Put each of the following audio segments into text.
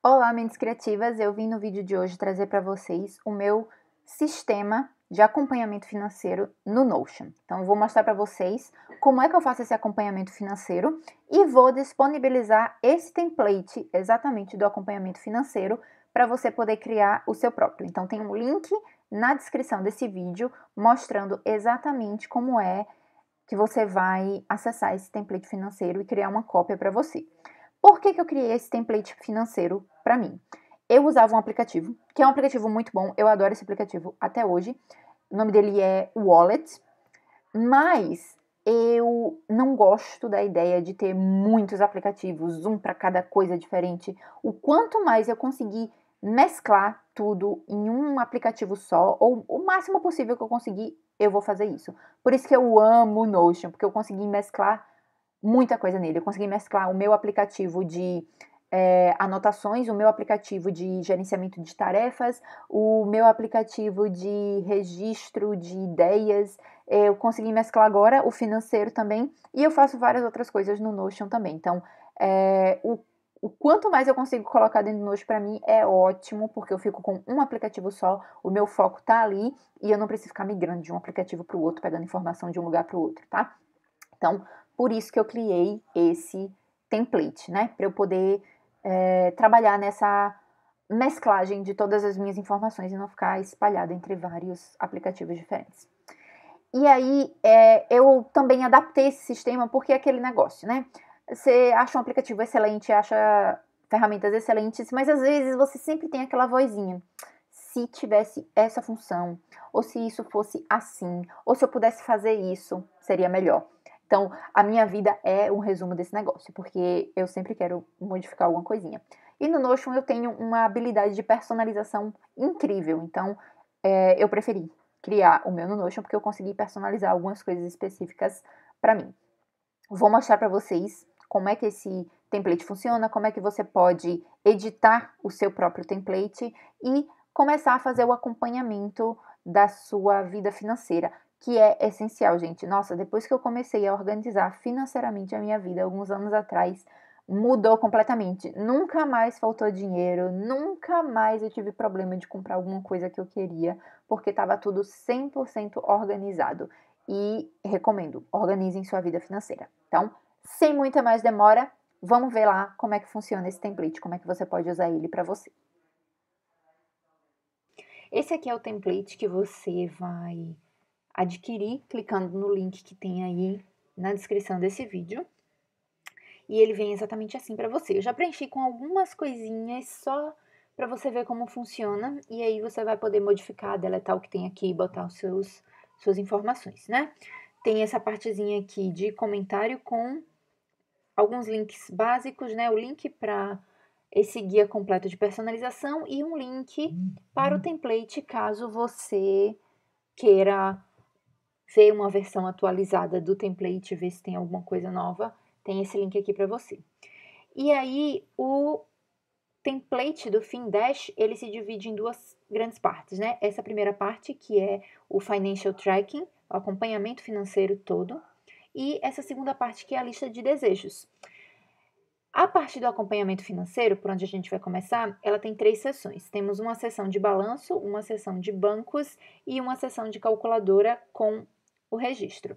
Olá, mentes criativas! Eu vim no vídeo de hoje trazer para vocês o meu sistema de acompanhamento financeiro no Notion. Então, vou mostrar para vocês como é que eu faço esse acompanhamento financeiro e vou disponibilizar esse template exatamente do acompanhamento financeiro para você poder criar o seu próprio. Então, tem um link na descrição desse vídeo mostrando exatamente como é que você vai acessar esse template financeiro e criar uma cópia para você por que, que eu criei esse template financeiro para mim? Eu usava um aplicativo, que é um aplicativo muito bom, eu adoro esse aplicativo até hoje. O nome dele é Wallet, mas eu não gosto da ideia de ter muitos aplicativos, um para cada coisa diferente. O quanto mais eu conseguir mesclar tudo em um aplicativo só, ou o máximo possível que eu conseguir, eu vou fazer isso. Por isso que eu amo o Notion, porque eu consegui mesclar muita coisa nele. Eu consegui mesclar o meu aplicativo de é, anotações, o meu aplicativo de gerenciamento de tarefas, o meu aplicativo de registro de ideias. Eu consegui mesclar agora o financeiro também e eu faço várias outras coisas no Notion também. Então, é, o, o quanto mais eu consigo colocar dentro do Notion para mim é ótimo, porque eu fico com um aplicativo só, o meu foco tá ali e eu não preciso ficar migrando de um aplicativo para o outro, pegando informação de um lugar para o outro, tá? Então, por isso que eu criei esse template, né? Para eu poder é, trabalhar nessa mesclagem de todas as minhas informações e não ficar espalhada entre vários aplicativos diferentes. E aí é, eu também adaptei esse sistema porque é aquele negócio, né? Você acha um aplicativo excelente, acha ferramentas excelentes, mas às vezes você sempre tem aquela vozinha. Se tivesse essa função, ou se isso fosse assim, ou se eu pudesse fazer isso, seria melhor. Então, a minha vida é um resumo desse negócio, porque eu sempre quero modificar alguma coisinha. E no Notion eu tenho uma habilidade de personalização incrível, então é, eu preferi criar o meu no Notion porque eu consegui personalizar algumas coisas específicas para mim. Vou mostrar para vocês como é que esse template funciona, como é que você pode editar o seu próprio template e começar a fazer o acompanhamento da sua vida financeira que é essencial, gente. Nossa, depois que eu comecei a organizar financeiramente a minha vida, alguns anos atrás, mudou completamente. Nunca mais faltou dinheiro, nunca mais eu tive problema de comprar alguma coisa que eu queria, porque estava tudo 100% organizado. E recomendo, organizem sua vida financeira. Então, sem muita mais demora, vamos ver lá como é que funciona esse template, como é que você pode usar ele para você. Esse aqui é o template que você vai adquirir clicando no link que tem aí na descrição desse vídeo. E ele vem exatamente assim para você. Eu já preenchi com algumas coisinhas só para você ver como funciona e aí você vai poder modificar, deletar o que tem aqui e botar os seus suas informações, né? Tem essa partezinha aqui de comentário com alguns links básicos, né? O link para esse guia completo de personalização e um link para o template caso você queira ver uma versão atualizada do template, ver se tem alguma coisa nova, tem esse link aqui para você. E aí, o template do Findash, ele se divide em duas grandes partes, né? Essa primeira parte, que é o financial tracking, o acompanhamento financeiro todo, e essa segunda parte, que é a lista de desejos. A parte do acompanhamento financeiro, por onde a gente vai começar, ela tem três sessões. Temos uma sessão de balanço, uma sessão de bancos e uma sessão de calculadora com o registro.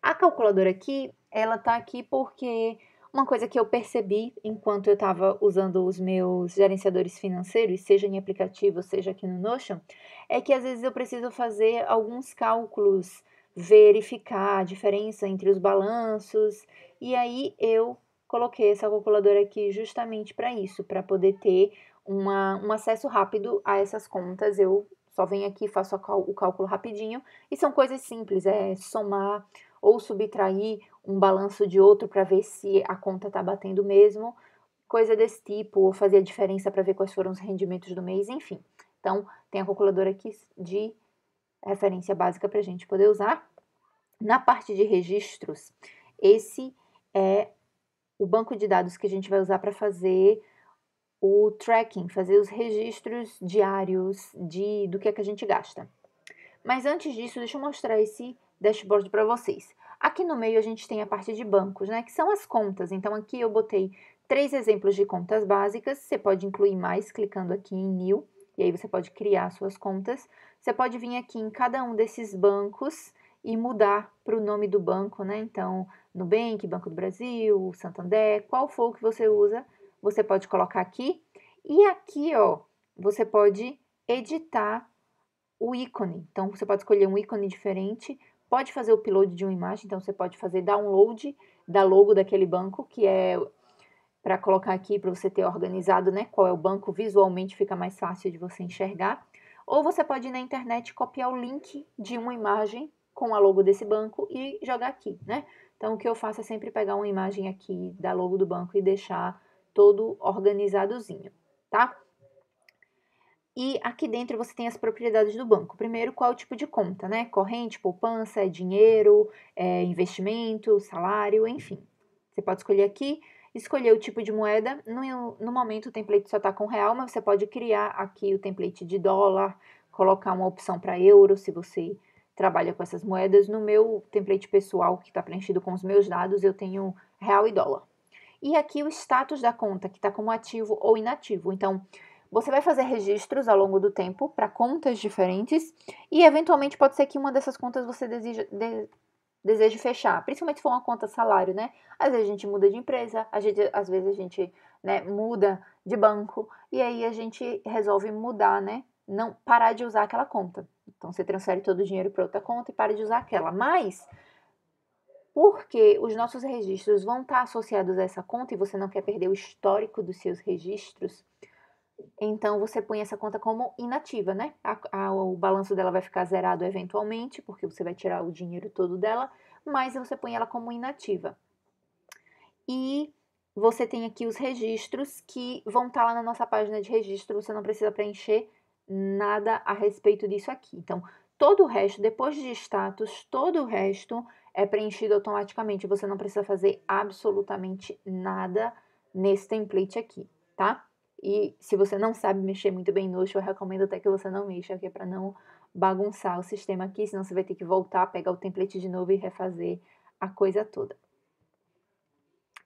A calculadora aqui, ela tá aqui porque uma coisa que eu percebi enquanto eu estava usando os meus gerenciadores financeiros, seja em aplicativo, seja aqui no Notion, é que às vezes eu preciso fazer alguns cálculos, verificar a diferença entre os balanços, e aí eu coloquei essa calculadora aqui justamente para isso, para poder ter uma, um acesso rápido a essas contas. Eu só venho aqui, faço o cálculo rapidinho. E são coisas simples, é somar ou subtrair um balanço de outro para ver se a conta está batendo mesmo, coisa desse tipo, ou fazer a diferença para ver quais foram os rendimentos do mês, enfim. Então, tem a calculadora aqui de referência básica para a gente poder usar. Na parte de registros, esse é o banco de dados que a gente vai usar para fazer o tracking, fazer os registros diários de do que é que a gente gasta. Mas antes disso, deixa eu mostrar esse dashboard para vocês. Aqui no meio a gente tem a parte de bancos, né, que são as contas. Então aqui eu botei três exemplos de contas básicas, você pode incluir mais clicando aqui em new, e aí você pode criar suas contas. Você pode vir aqui em cada um desses bancos e mudar para o nome do banco, né? Então, Nubank, Banco do Brasil, Santander, qual for o que você usa, você pode colocar aqui. E aqui, ó, você pode editar o ícone. Então, você pode escolher um ícone diferente, pode fazer o upload de uma imagem, então você pode fazer download da logo daquele banco, que é para colocar aqui para você ter organizado, né, qual é o banco, visualmente fica mais fácil de você enxergar. Ou você pode ir na internet copiar o link de uma imagem com a logo desse banco e jogar aqui, né? Então o que eu faço é sempre pegar uma imagem aqui da logo do banco e deixar todo organizadozinho, tá? E aqui dentro você tem as propriedades do banco. Primeiro, qual é o tipo de conta, né? Corrente, poupança, é dinheiro, é investimento, salário, enfim. Você pode escolher aqui, escolher o tipo de moeda. No, no momento o template só está com real, mas você pode criar aqui o template de dólar, colocar uma opção para euro se você trabalha com essas moedas. No meu template pessoal, que está preenchido com os meus dados, eu tenho real e dólar. E aqui o status da conta, que está como ativo ou inativo. Então, você vai fazer registros ao longo do tempo para contas diferentes e, eventualmente, pode ser que uma dessas contas você deseja, de, deseje fechar, principalmente se for uma conta salário, né? Às vezes a gente muda de empresa, gente, às vezes a gente né, muda de banco e aí a gente resolve mudar, né? Não parar de usar aquela conta. Então você transfere todo o dinheiro para outra conta e para de usar aquela. Mas porque os nossos registros vão estar associados a essa conta e você não quer perder o histórico dos seus registros, então você põe essa conta como inativa, né? A, a, o balanço dela vai ficar zerado eventualmente, porque você vai tirar o dinheiro todo dela, mas você põe ela como inativa. E você tem aqui os registros que vão estar lá na nossa página de registro, você não precisa preencher nada a respeito disso aqui. Então, todo o resto, depois de status, todo o resto é preenchido automaticamente. Você não precisa fazer absolutamente nada nesse template aqui, tá? E se você não sabe mexer muito bem no Notion, eu recomendo até que você não mexa, que é para não bagunçar o sistema aqui, senão você vai ter que voltar, pegar o template de novo e refazer a coisa toda.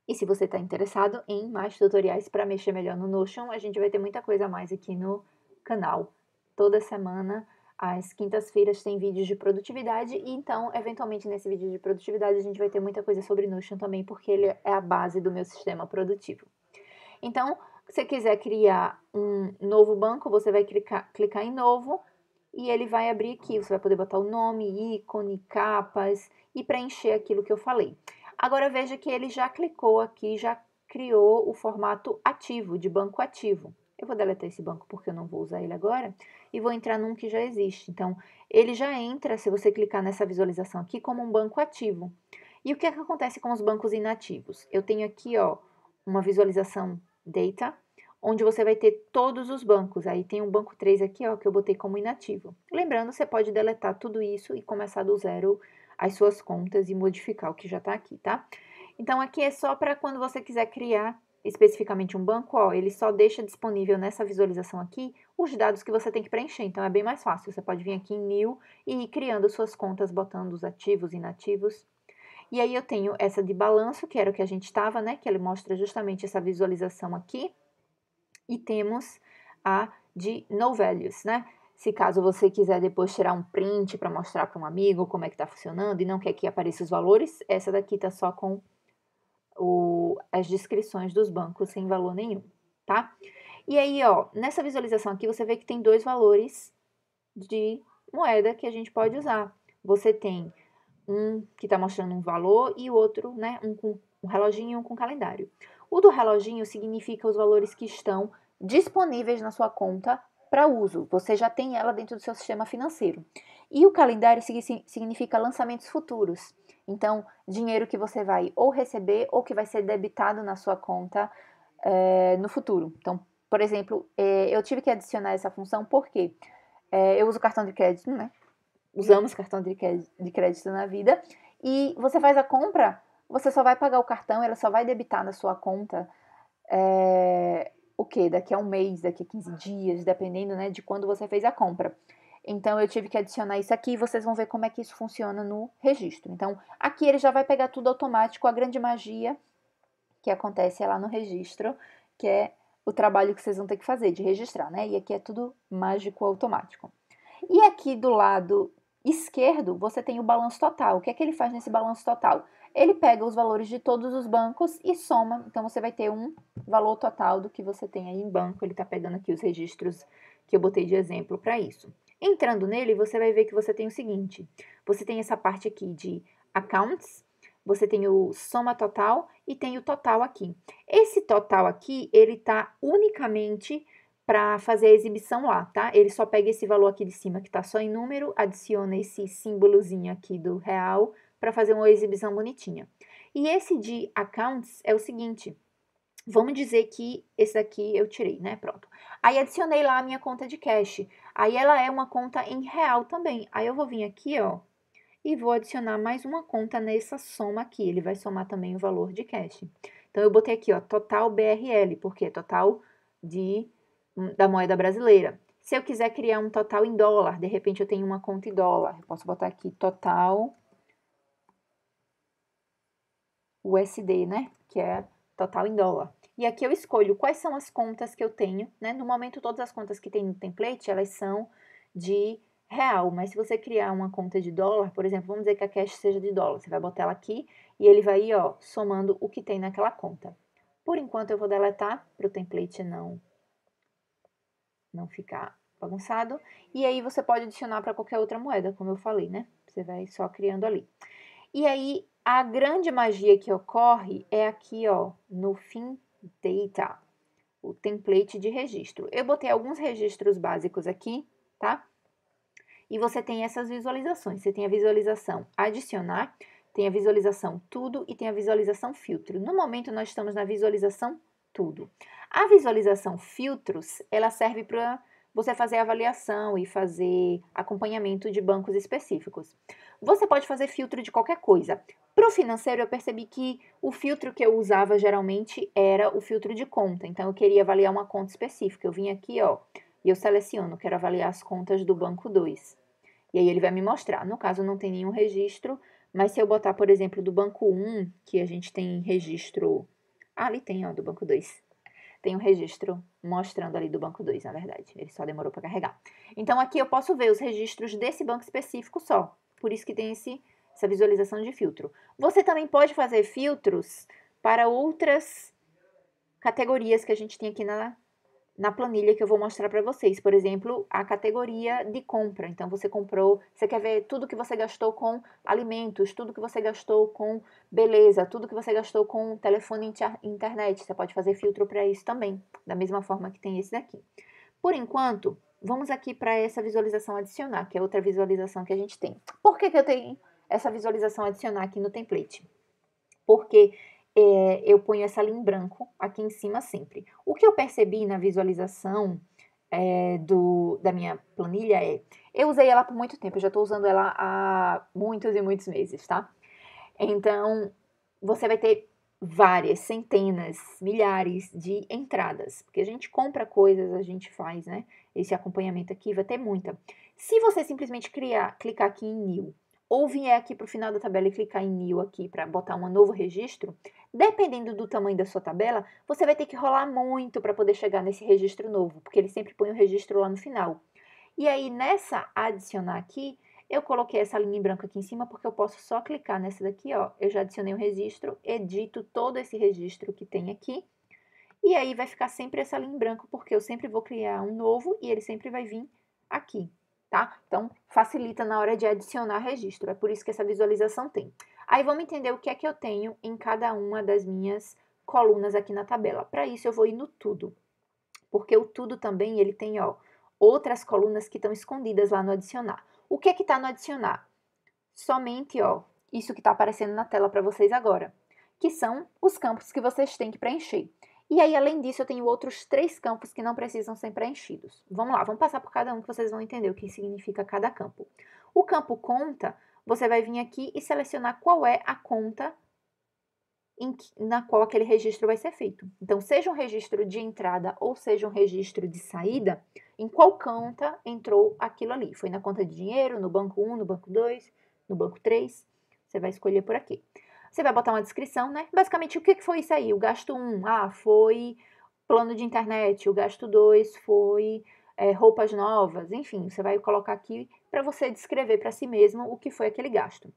E se você está interessado em mais tutoriais para mexer melhor no Notion, a gente vai ter muita coisa a mais aqui no canal. Toda semana às quintas-feiras tem vídeos de produtividade, e então, eventualmente, nesse vídeo de produtividade, a gente vai ter muita coisa sobre Notion também, porque ele é a base do meu sistema produtivo. Então, se você quiser criar um novo banco, você vai clicar, clicar em novo e ele vai abrir aqui. Você vai poder botar o nome, ícone, capas e preencher aquilo que eu falei. Agora veja que ele já clicou aqui, já criou o formato ativo, de banco ativo. Eu vou deletar esse banco porque eu não vou usar ele agora e vou entrar num que já existe. Então, ele já entra, se você clicar nessa visualização aqui, como um banco ativo. E o que, é que acontece com os bancos inativos? Eu tenho aqui, ó, uma visualização data, onde você vai ter todos os bancos. Aí tem um banco 3 aqui, ó, que eu botei como inativo. Lembrando, você pode deletar tudo isso e começar do zero as suas contas e modificar o que já está aqui, tá? Então, aqui é só para quando você quiser criar especificamente um banco, ó, ele só deixa disponível nessa visualização aqui os dados que você tem que preencher. Então é bem mais fácil. Você pode vir aqui em New e ir criando suas contas, botando os ativos e inativos. E aí eu tenho essa de balanço, que era o que a gente estava, né? Que ele mostra justamente essa visualização aqui. E temos a de no values, né? Se caso você quiser depois tirar um print para mostrar para um amigo como é que está funcionando e não quer que apareça os valores, essa daqui está só com o, as descrições dos bancos sem valor nenhum, tá? E aí, ó, nessa visualização aqui você vê que tem dois valores de moeda que a gente pode usar. Você tem um que está mostrando um valor e o outro, né, um com um reloginho e um com calendário. O do reloginho significa os valores que estão disponíveis na sua conta para uso. Você já tem ela dentro do seu sistema financeiro. E o calendário significa lançamentos futuros. Então, dinheiro que você vai ou receber ou que vai ser debitado na sua conta é, no futuro. Então, por exemplo, é, eu tive que adicionar essa função porque é, eu uso cartão de crédito, né? Usamos cartão de crédito, de crédito na vida. E você faz a compra, você só vai pagar o cartão, ela só vai debitar na sua conta é, o que? Daqui a um mês, daqui a 15 dias, dependendo né, de quando você fez a compra. Então, eu tive que adicionar isso aqui e vocês vão ver como é que isso funciona no registro. Então, aqui ele já vai pegar tudo automático, a grande magia que acontece é lá no registro, que é o trabalho que vocês vão ter que fazer de registrar, né? E aqui é tudo mágico automático. E aqui do lado esquerdo, você tem o balanço total. O que é que ele faz nesse balanço total? Ele pega os valores de todos os bancos e soma. Então, você vai ter um valor total do que você tem aí em banco. Ele está pegando aqui os registros que eu botei de exemplo para isso. Entrando nele, você vai ver que você tem o seguinte: você tem essa parte aqui de accounts, você tem o soma total e tem o total aqui. Esse total aqui, ele tá unicamente para fazer a exibição lá, tá? Ele só pega esse valor aqui de cima que tá só em número, adiciona esse símbolozinho aqui do real para fazer uma exibição bonitinha. E esse de accounts é o seguinte, vamos dizer que esse daqui eu tirei, né? Pronto. Aí adicionei lá a minha conta de cash. Aí ela é uma conta em real também. Aí eu vou vir aqui, ó, e vou adicionar mais uma conta nessa soma aqui. Ele vai somar também o valor de cash. Então eu botei aqui, ó, total BRL, porque é total de hum, da moeda brasileira. Se eu quiser criar um total em dólar, de repente eu tenho uma conta em dólar, eu posso botar aqui total USD, né? Que é total em dólar. E aqui eu escolho quais são as contas que eu tenho, né? No momento, todas as contas que tem no template, elas são de real, mas se você criar uma conta de dólar, por exemplo, vamos dizer que a cash seja de dólar, você vai botar ela aqui e ele vai ir, ó, somando o que tem naquela conta. Por enquanto, eu vou deletar para o template não, não ficar bagunçado. E aí, você pode adicionar para qualquer outra moeda, como eu falei, né? Você vai só criando ali. E aí, a grande magia que ocorre é aqui, ó, no fim data, o template de registro. Eu botei alguns registros básicos aqui, tá? E você tem essas visualizações. Você tem a visualização adicionar, tem a visualização tudo e tem a visualização filtro. No momento, nós estamos na visualização tudo. A visualização filtros, ela serve para você fazer avaliação e fazer acompanhamento de bancos específicos. Você pode fazer filtro de qualquer coisa. Para o financeiro, eu percebi que o filtro que eu usava geralmente era o filtro de conta. Então, eu queria avaliar uma conta específica. Eu vim aqui, ó, e eu seleciono, quero avaliar as contas do banco 2. E aí ele vai me mostrar. No caso, não tem nenhum registro, mas se eu botar, por exemplo, do banco 1, que a gente tem registro. Ah, ali tem, ó, do banco 2 tem um registro mostrando ali do banco 2, na verdade. Ele só demorou para carregar. Então, aqui eu posso ver os registros desse banco específico só. Por isso que tem esse, essa visualização de filtro. Você também pode fazer filtros para outras categorias que a gente tem aqui na na planilha que eu vou mostrar para vocês. Por exemplo, a categoria de compra. Então, você comprou, você quer ver tudo que você gastou com alimentos, tudo que você gastou com beleza, tudo que você gastou com telefone e internet. Você pode fazer filtro para isso também, da mesma forma que tem esse daqui. Por enquanto, vamos aqui para essa visualização adicionar, que é outra visualização que a gente tem. Por que, que eu tenho essa visualização adicionar aqui no template? Porque é, eu ponho essa linha em branco aqui em cima sempre. O que eu percebi na visualização é, do, da minha planilha é, eu usei ela por muito tempo, eu já estou usando ela há muitos e muitos meses, tá? Então, você vai ter várias, centenas, milhares de entradas, porque a gente compra coisas, a gente faz, né? Esse acompanhamento aqui vai ter muita. Se você simplesmente criar, clicar aqui em new ou vier aqui para o final da tabela e clicar em mil aqui para botar um novo registro, dependendo do tamanho da sua tabela, você vai ter que rolar muito para poder chegar nesse registro novo, porque ele sempre põe o registro lá no final. E aí, nessa adicionar aqui, eu coloquei essa linha em branco aqui em cima, porque eu posso só clicar nessa daqui, ó. Eu já adicionei um registro, edito todo esse registro que tem aqui, e aí vai ficar sempre essa linha em branco, porque eu sempre vou criar um novo e ele sempre vai vir aqui tá? Então, facilita na hora de adicionar registro. É por isso que essa visualização tem. Aí vamos entender o que é que eu tenho em cada uma das minhas colunas aqui na tabela. Para isso eu vou ir no tudo. Porque o tudo também ele tem, ó, outras colunas que estão escondidas lá no adicionar. O que é que está no adicionar? Somente, ó, isso que está aparecendo na tela para vocês agora, que são os campos que vocês têm que preencher. E aí, além disso, eu tenho outros três campos que não precisam ser preenchidos. Vamos lá, vamos passar por cada um que vocês vão entender o que significa cada campo. O campo conta, você vai vir aqui e selecionar qual é a conta que, na qual aquele registro vai ser feito. Então, seja um registro de entrada ou seja um registro de saída, em qual conta entrou aquilo ali? Foi na conta de dinheiro, no banco 1, no banco 2, no banco 3? Você vai escolher por aqui. Você vai botar uma descrição, né? Basicamente, o que foi isso aí? O gasto 1, ah, foi plano de internet. O gasto 2 foi é, roupas novas. Enfim, você vai colocar aqui para você descrever para si mesmo o que foi aquele gasto.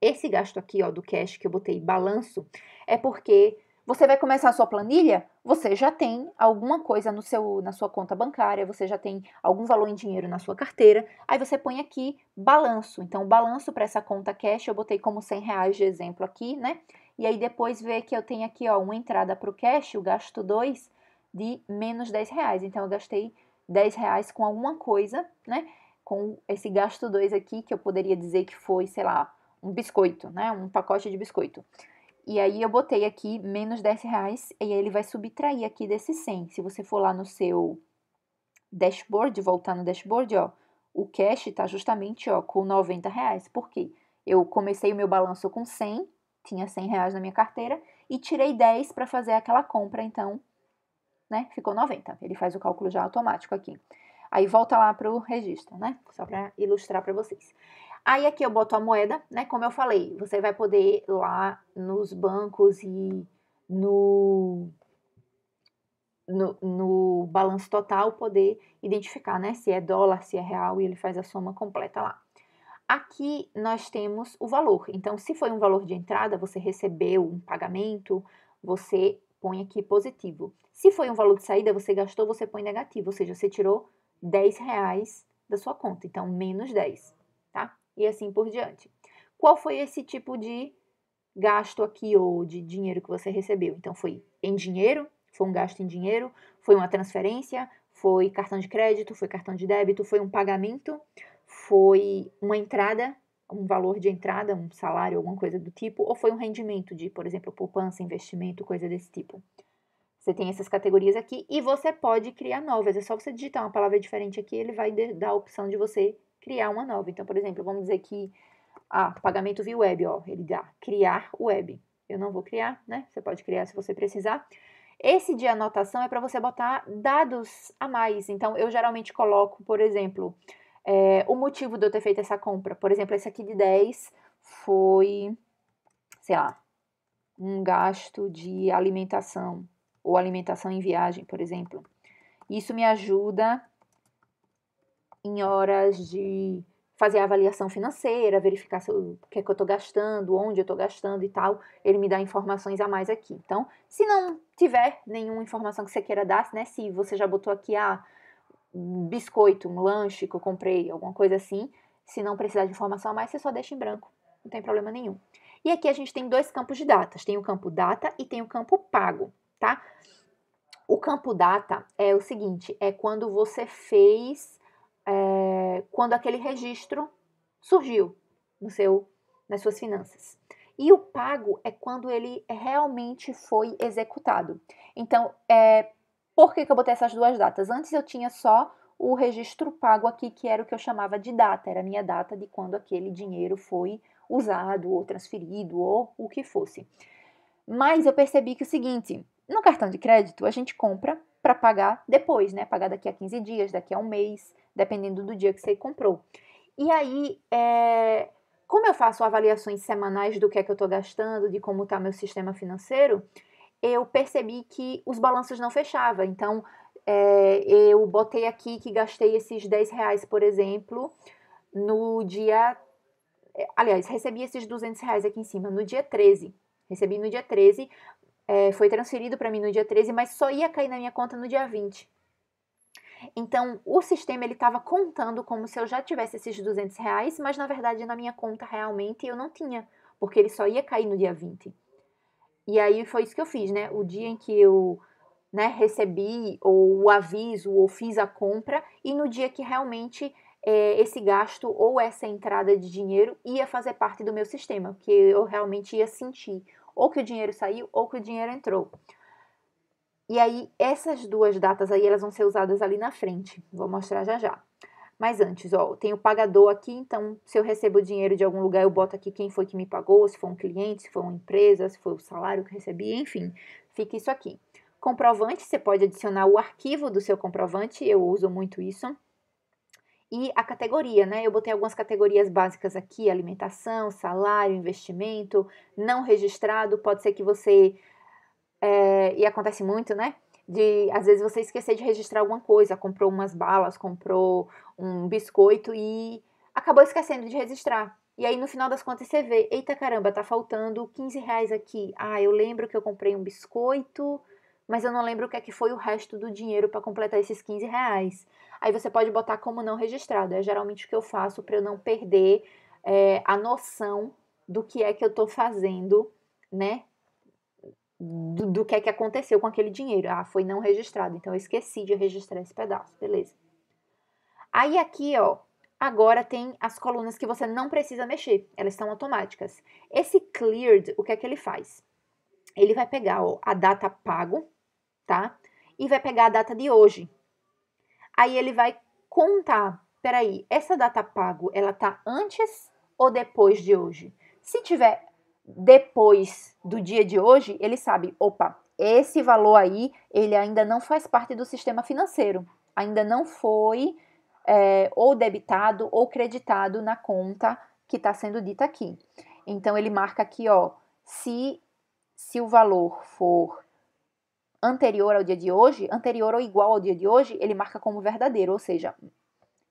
Esse gasto aqui, ó, do cash que eu botei balanço, é porque você vai começar a sua planilha? Você já tem alguma coisa no seu, na sua conta bancária, você já tem algum valor em dinheiro na sua carteira. Aí você põe aqui balanço. Então, balanço para essa conta cash eu botei como 100 reais de exemplo aqui, né? E aí depois vê que eu tenho aqui ó, uma entrada para o cash, o gasto 2 de menos 10 reais. Então, eu gastei 10 reais com alguma coisa, né? Com esse gasto 2 aqui, que eu poderia dizer que foi, sei lá, um biscoito, né? Um pacote de biscoito. E aí eu botei aqui menos 10 reais e aí ele vai subtrair aqui desse 100. Se você for lá no seu dashboard, voltar no dashboard, ó, o cash tá justamente, ó, com 90 reais. Por quê? Eu comecei o meu balanço com 100, tinha 100 reais na minha carteira e tirei 10 para fazer aquela compra, então, né, ficou 90. Ele faz o cálculo já automático aqui. Aí volta lá para o registro, né? Só para ilustrar para vocês. Aí aqui eu boto a moeda, né? Como eu falei, você vai poder ir lá nos bancos e no, no, no balanço total poder identificar, né? Se é dólar, se é real e ele faz a soma completa lá. Aqui nós temos o valor. Então, se foi um valor de entrada, você recebeu um pagamento, você põe aqui positivo. Se foi um valor de saída, você gastou, você põe negativo, ou seja, você tirou 10 reais da sua conta, então menos 10 e assim por diante. Qual foi esse tipo de gasto aqui ou de dinheiro que você recebeu? Então, foi em dinheiro, foi um gasto em dinheiro, foi uma transferência, foi cartão de crédito, foi cartão de débito, foi um pagamento, foi uma entrada, um valor de entrada, um salário, alguma coisa do tipo, ou foi um rendimento de, por exemplo, poupança, investimento, coisa desse tipo. Você tem essas categorias aqui e você pode criar novas. É só você digitar uma palavra diferente aqui, ele vai dar a opção de você criar uma nova. Então, por exemplo, vamos dizer que ah, pagamento via web, ó, ele dá criar web. Eu não vou criar, né? Você pode criar se você precisar. Esse de anotação é para você botar dados a mais. Então, eu geralmente coloco, por exemplo, é, o motivo de eu ter feito essa compra. Por exemplo, esse aqui de 10 foi, sei lá, um gasto de alimentação ou alimentação em viagem, por exemplo. Isso me ajuda em horas de fazer a avaliação financeira, verificar o que é que eu estou gastando, onde eu estou gastando e tal. Ele me dá informações a mais aqui. Então, se não tiver nenhuma informação que você queira dar, né? Se você já botou aqui a ah, um biscoito, um lanche que eu comprei, alguma coisa assim, se não precisar de informação a mais, você só deixa em branco. Não tem problema nenhum. E aqui a gente tem dois campos de datas. Tem o campo data e tem o campo pago, tá? O campo data é o seguinte, é quando você fez é, quando aquele registro surgiu no seu, nas suas finanças. E o pago é quando ele realmente foi executado. Então, é, por que, que eu botei essas duas datas? Antes eu tinha só o registro pago aqui, que era o que eu chamava de data, era a minha data de quando aquele dinheiro foi usado ou transferido ou o que fosse. Mas eu percebi que o seguinte, no cartão de crédito a gente compra para pagar depois, né? Pagar daqui a 15 dias, daqui a um mês dependendo do dia que você comprou. E aí, é, como eu faço avaliações semanais do que é que eu estou gastando, de como está meu sistema financeiro, eu percebi que os balanços não fechavam. Então, é, eu botei aqui que gastei esses 10 reais, por exemplo, no dia. Eh, aliás, recebi esses 200 reais aqui em cima no dia 13. Recebi no dia 13, é, foi transferido para mim no dia 13, mas só ia cair na minha conta no dia 20. Então, o sistema ele estava contando como se eu já tivesse esses 200 reais, mas na verdade na minha conta realmente eu não tinha, porque ele só ia cair no dia 20. E aí foi isso que eu fiz, né? O dia em que eu né, recebi ou o aviso ou fiz a compra e no dia que realmente é, esse gasto ou essa entrada de dinheiro ia fazer parte do meu sistema, que eu realmente ia sentir ou que o dinheiro saiu ou que o dinheiro entrou. E aí, essas duas datas aí, elas vão ser usadas ali na frente. Vou mostrar já já. Mas antes, ó, tem o pagador aqui, então se eu recebo dinheiro de algum lugar, eu boto aqui quem foi que me pagou, se foi um cliente, se foi uma empresa, se foi o salário que recebi, enfim, fica isso aqui. Comprovante, você pode adicionar o arquivo do seu comprovante, eu uso muito isso. E a categoria, né? Eu botei algumas categorias básicas aqui: alimentação, salário, investimento, não registrado. Pode ser que você é, e acontece muito, né? De às vezes você esquecer de registrar alguma coisa, comprou umas balas, comprou um biscoito e acabou esquecendo de registrar. E aí no final das contas você vê, eita caramba, tá faltando 15 reais aqui. Ah, eu lembro que eu comprei um biscoito, mas eu não lembro o que é que foi o resto do dinheiro para completar esses 15 reais. Aí você pode botar como não registrado. É geralmente o que eu faço para eu não perder é, a noção do que é que eu tô fazendo, né? do, do que é que aconteceu com aquele dinheiro. Ah, foi não registrado, então eu esqueci de registrar esse pedaço, beleza. Aí aqui, ó, agora tem as colunas que você não precisa mexer, elas estão automáticas. Esse cleared, o que é que ele faz? Ele vai pegar ó, a data pago, tá? E vai pegar a data de hoje. Aí ele vai contar, peraí, essa data pago, ela tá antes ou depois de hoje? Se tiver depois do dia de hoje, ele sabe, opa, esse valor aí, ele ainda não faz parte do sistema financeiro, ainda não foi é, ou debitado ou creditado na conta que está sendo dita aqui. Então ele marca aqui, ó, se se o valor for anterior ao dia de hoje, anterior ou igual ao dia de hoje, ele marca como verdadeiro, ou seja,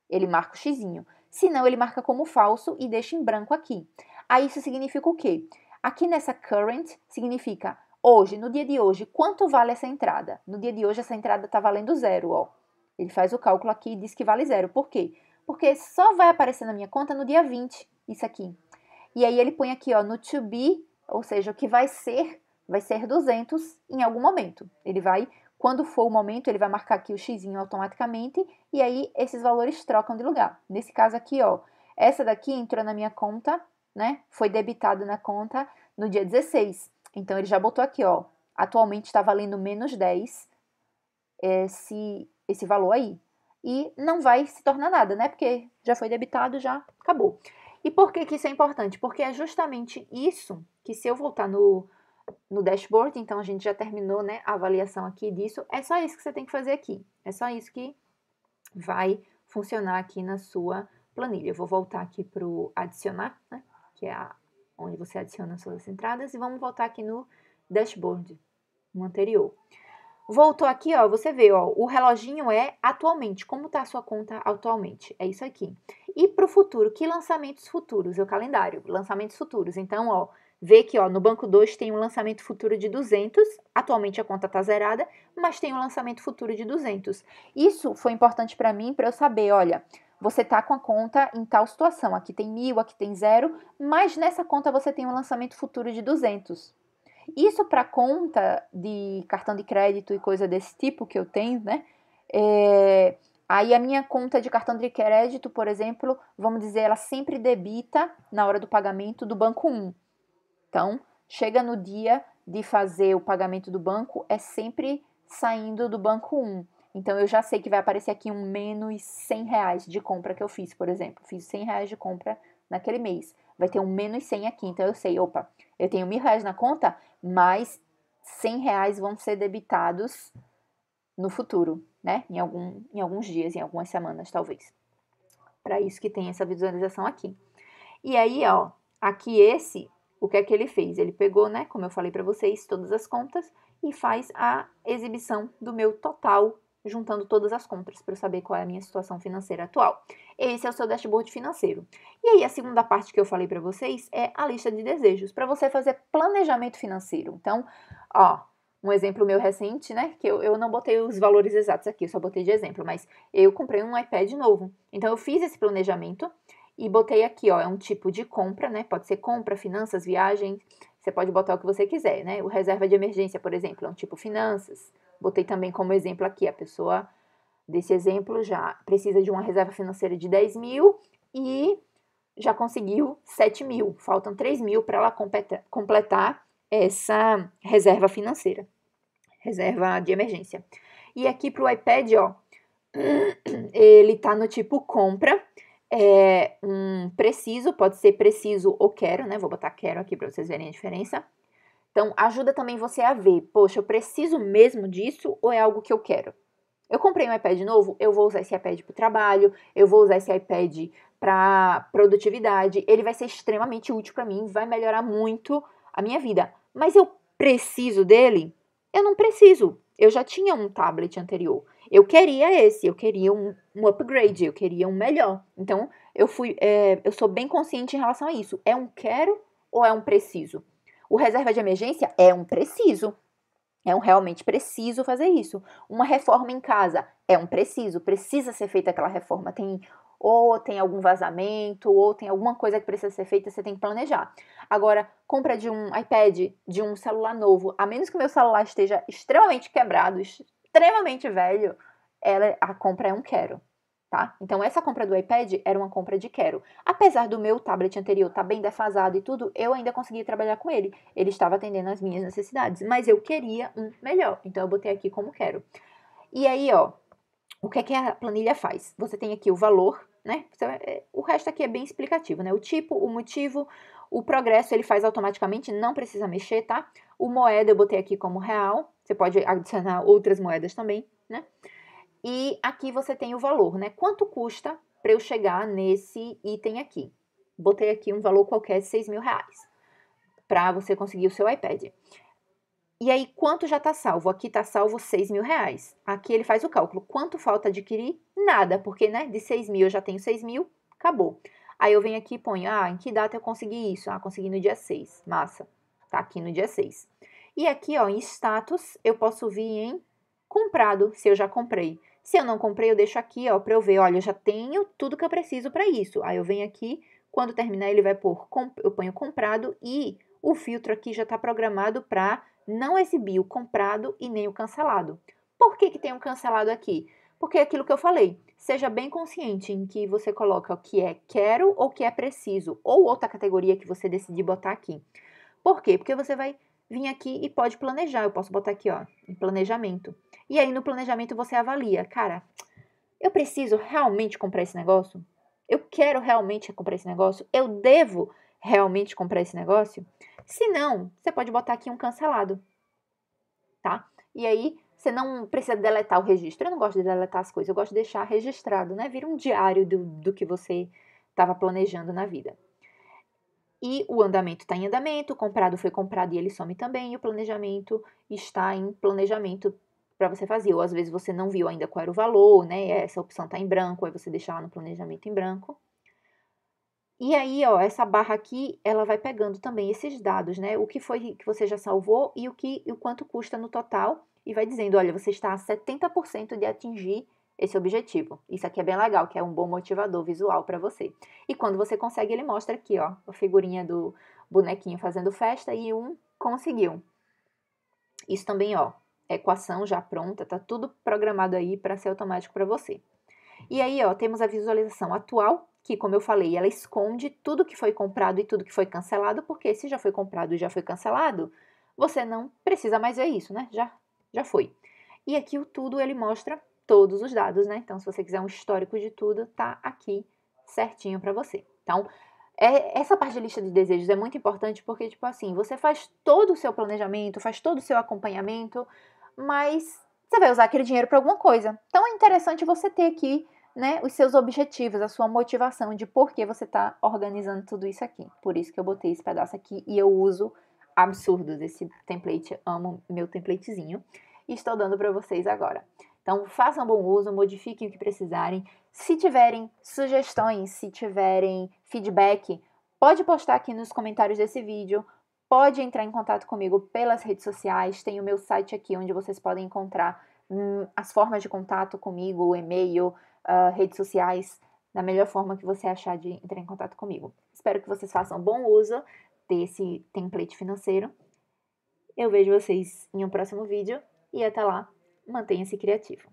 ele marca o xizinho. Se não, ele marca como falso e deixa em branco aqui. Aí isso significa o quê? Aqui nessa current significa hoje, no dia de hoje, quanto vale essa entrada? No dia de hoje, essa entrada está valendo zero, ó. Ele faz o cálculo aqui e diz que vale zero. Por quê? Porque só vai aparecer na minha conta no dia 20, isso aqui. E aí ele põe aqui, ó, no to be, ou seja, o que vai ser, vai ser 200 em algum momento. Ele vai, quando for o momento, ele vai marcar aqui o x automaticamente e aí esses valores trocam de lugar. Nesse caso aqui, ó, essa daqui entrou na minha conta né? Foi debitado na conta no dia 16. Então ele já botou aqui, ó. Atualmente está valendo menos 10 é, esse, esse valor aí. E não vai se tornar nada, né? Porque já foi debitado, já acabou. E por que, que isso é importante? Porque é justamente isso que se eu voltar no, no dashboard, então a gente já terminou né, a avaliação aqui disso, é só isso que você tem que fazer aqui. É só isso que vai funcionar aqui na sua planilha. Eu vou voltar aqui para o adicionar, né? que é a, onde você adiciona suas entradas, e vamos voltar aqui no dashboard, no anterior. Voltou aqui, ó, você vê, ó, o reloginho é atualmente, como está a sua conta atualmente, é isso aqui. E para o futuro, que lançamentos futuros? É o calendário, lançamentos futuros. Então, ó, vê que ó, no banco 2 tem um lançamento futuro de 200, atualmente a conta está zerada, mas tem um lançamento futuro de 200. Isso foi importante para mim, para eu saber, olha, você tá com a conta em tal situação. Aqui tem mil, aqui tem zero, mas nessa conta você tem um lançamento futuro de 200. Isso para conta de cartão de crédito e coisa desse tipo que eu tenho, né? É, aí a minha conta de cartão de crédito, por exemplo, vamos dizer, ela sempre debita na hora do pagamento do banco 1. Então, chega no dia de fazer o pagamento do banco, é sempre saindo do banco 1. Então eu já sei que vai aparecer aqui um menos 100 reais de compra que eu fiz, por exemplo. Fiz 100 reais de compra naquele mês. Vai ter um menos 100 aqui. Então eu sei, opa, eu tenho mil reais na conta, mas 100 reais vão ser debitados no futuro, né? Em, algum, em alguns dias, em algumas semanas, talvez. Para isso que tem essa visualização aqui. E aí, ó, aqui esse, o que é que ele fez? Ele pegou, né, como eu falei para vocês, todas as contas e faz a exibição do meu total juntando todas as contas para saber qual é a minha situação financeira atual. Esse é o seu dashboard financeiro. E aí a segunda parte que eu falei para vocês é a lista de desejos, para você fazer planejamento financeiro. Então, ó, um exemplo meu recente, né? Que eu, eu não botei os valores exatos aqui, eu só botei de exemplo, mas eu comprei um iPad novo. Então eu fiz esse planejamento e botei aqui, ó, é um tipo de compra, né? Pode ser compra, finanças, viagem, você pode botar o que você quiser, né? O reserva de emergência, por exemplo, é um tipo finanças botei também como exemplo aqui, a pessoa desse exemplo já precisa de uma reserva financeira de 10 mil e já conseguiu 7 mil, faltam 3 mil para ela completar essa reserva financeira, reserva de emergência. E aqui para o iPad, ó, ele tá no tipo compra, é um preciso, pode ser preciso ou quero, né? Vou botar quero aqui para vocês verem a diferença. Então, ajuda também você a ver, poxa, eu preciso mesmo disso ou é algo que eu quero? Eu comprei um iPad novo, eu vou usar esse iPad para o trabalho, eu vou usar esse iPad para produtividade, ele vai ser extremamente útil para mim, vai melhorar muito a minha vida. Mas eu preciso dele? Eu não preciso. Eu já tinha um tablet anterior. Eu queria esse, eu queria um, um upgrade, eu queria um melhor. Então, eu fui, é, eu sou bem consciente em relação a isso. É um quero ou é um preciso? O reserva de emergência é um preciso. É um realmente preciso fazer isso. Uma reforma em casa é um preciso, precisa ser feita aquela reforma. Tem ou tem algum vazamento, ou tem alguma coisa que precisa ser feita, você tem que planejar. Agora, compra de um iPad, de um celular novo, a menos que o meu celular esteja extremamente quebrado, extremamente velho, ela, a compra é um quero tá? Então essa compra do iPad era uma compra de quero. Apesar do meu tablet anterior estar tá bem defasado e tudo, eu ainda conseguia trabalhar com ele. Ele estava atendendo as minhas necessidades, mas eu queria um melhor. Então eu botei aqui como quero. E aí, ó, o que é que a planilha faz? Você tem aqui o valor, né? É, o resto aqui é bem explicativo, né? O tipo, o motivo, o progresso ele faz automaticamente, não precisa mexer, tá? O moeda eu botei aqui como real. Você pode adicionar outras moedas também, né? E aqui você tem o valor, né? Quanto custa para eu chegar nesse item aqui? Botei aqui um valor qualquer de 6 mil reais para você conseguir o seu iPad. E aí, quanto já está salvo? Aqui está salvo 6 mil reais. Aqui ele faz o cálculo. Quanto falta adquirir? Nada, porque né, de 6 mil eu já tenho 6 mil, acabou. Aí eu venho aqui e ponho, ah, em que data eu consegui isso? Ah, consegui no dia 6, massa. Tá aqui no dia 6. E aqui, ó, em status, eu posso vir em comprado, se eu já comprei. Se eu não comprei, eu deixo aqui, ó, para eu ver, olha, eu já tenho tudo que eu preciso para isso. Aí eu venho aqui, quando terminar ele vai por, eu ponho comprado e o filtro aqui já está programado para não exibir o comprado e nem o cancelado. Por que, que tem o um cancelado aqui? Porque é aquilo que eu falei, seja bem consciente em que você coloca o que é quero ou o que é preciso, ou outra categoria que você decidir botar aqui. Por quê? Porque você vai vim aqui e pode planejar. Eu posso botar aqui, ó, em planejamento. E aí no planejamento você avalia, cara, eu preciso realmente comprar esse negócio? Eu quero realmente comprar esse negócio? Eu devo realmente comprar esse negócio? Se não, você pode botar aqui um cancelado, tá? E aí você não precisa deletar o registro. Eu não gosto de deletar as coisas, eu gosto de deixar registrado, né? Vira um diário do, do que você estava planejando na vida. E o andamento está em andamento, comprado foi comprado e ele some também, e o planejamento está em planejamento para você fazer. Ou às vezes você não viu ainda qual era o valor, né? Essa opção está em branco, aí você deixa lá no planejamento em branco. E aí, ó, essa barra aqui, ela vai pegando também esses dados, né? O que foi que você já salvou e o que o quanto custa no total e vai dizendo, olha, você está a 70% de atingir esse objetivo. Isso aqui é bem legal, que é um bom motivador visual para você. E quando você consegue, ele mostra aqui, ó, a figurinha do bonequinho fazendo festa e um conseguiu. Isso também, ó, é equação já pronta, tá tudo programado aí para ser automático para você. E aí, ó, temos a visualização atual, que, como eu falei, ela esconde tudo que foi comprado e tudo que foi cancelado, porque se já foi comprado e já foi cancelado, você não precisa mais ver isso, né? Já, já foi. E aqui o tudo ele mostra todos os dados, né? Então, se você quiser um histórico de tudo, tá aqui certinho para você. Então, é, essa parte de lista de desejos é muito importante porque, tipo assim, você faz todo o seu planejamento, faz todo o seu acompanhamento, mas você vai usar aquele dinheiro para alguma coisa. Então, é interessante você ter aqui né, os seus objetivos, a sua motivação de por que você está organizando tudo isso aqui. Por isso que eu botei esse pedaço aqui e eu uso absurdos esse template, amo meu templatezinho. E estou dando para vocês agora. Então, façam bom uso, modifiquem o que precisarem. Se tiverem sugestões, se tiverem feedback, pode postar aqui nos comentários desse vídeo, pode entrar em contato comigo pelas redes sociais, tem o meu site aqui onde vocês podem encontrar hum, as formas de contato comigo, e-mail, uh, redes sociais, da melhor forma que você achar de entrar em contato comigo. Espero que vocês façam bom uso desse template financeiro. Eu vejo vocês em um próximo vídeo e até lá! mantenha-se criativo.